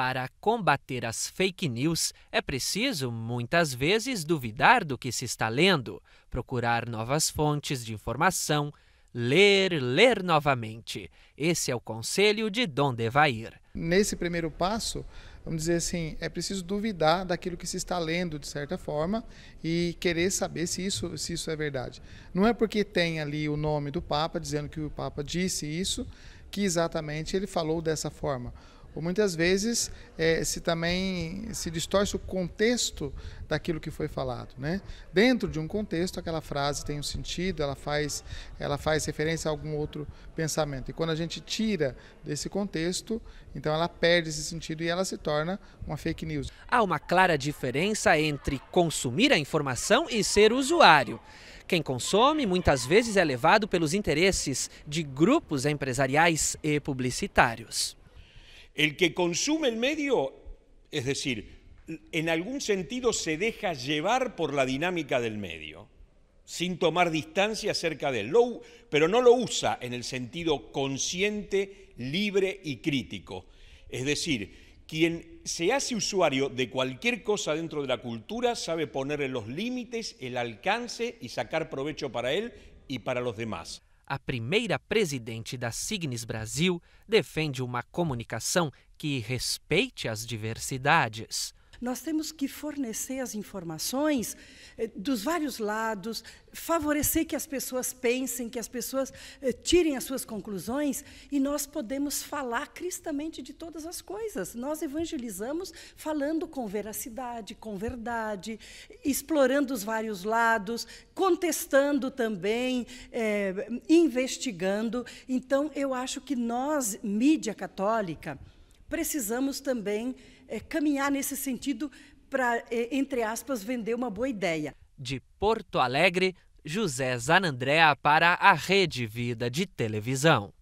para combater as fake news, é preciso, muitas vezes, duvidar do que se está lendo, procurar novas fontes de informação, ler, ler novamente. Esse é o conselho de Dom Devair. Nesse primeiro passo, vamos dizer assim, é preciso duvidar daquilo que se está lendo de certa forma e querer saber se isso, se isso é verdade. Não é porque tem ali o nome do Papa dizendo que o Papa disse isso que exatamente ele falou dessa forma. Ou muitas vezes é, se também se distorce o contexto daquilo que foi falado, né? Dentro de um contexto, aquela frase tem um sentido, ela faz, ela faz referência a algum outro pensamento. E quando a gente tira desse contexto, então ela perde esse sentido e ela se torna uma fake news. Há uma clara diferença entre consumir a informação e ser usuário. Quem consome muitas vezes é levado pelos interesses de grupos empresariais e publicitários. El que consume el medio, es decir, en algún sentido se deja llevar por la dinámica del medio, sin tomar distancia acerca de él, pero no lo usa en el sentido consciente, libre y crítico. Es decir, quien se hace usuario de cualquier cosa dentro de la cultura sabe ponerle los límites, el alcance y sacar provecho para él y para los demás. a primeira presidente da Signis Brasil defende uma comunicação que respeite as diversidades nós temos que fornecer as informações eh, dos vários lados, favorecer que as pessoas pensem, que as pessoas eh, tirem as suas conclusões, e nós podemos falar cristamente de todas as coisas. Nós evangelizamos falando com veracidade, com verdade, explorando os vários lados, contestando também, é, investigando. Então, eu acho que nós, mídia católica, precisamos também é, caminhar nesse sentido para, é, eh, entre aspas, vender uma boa ideia. De Porto Alegre, José Zanandréa para a Rede Vida de Televisão.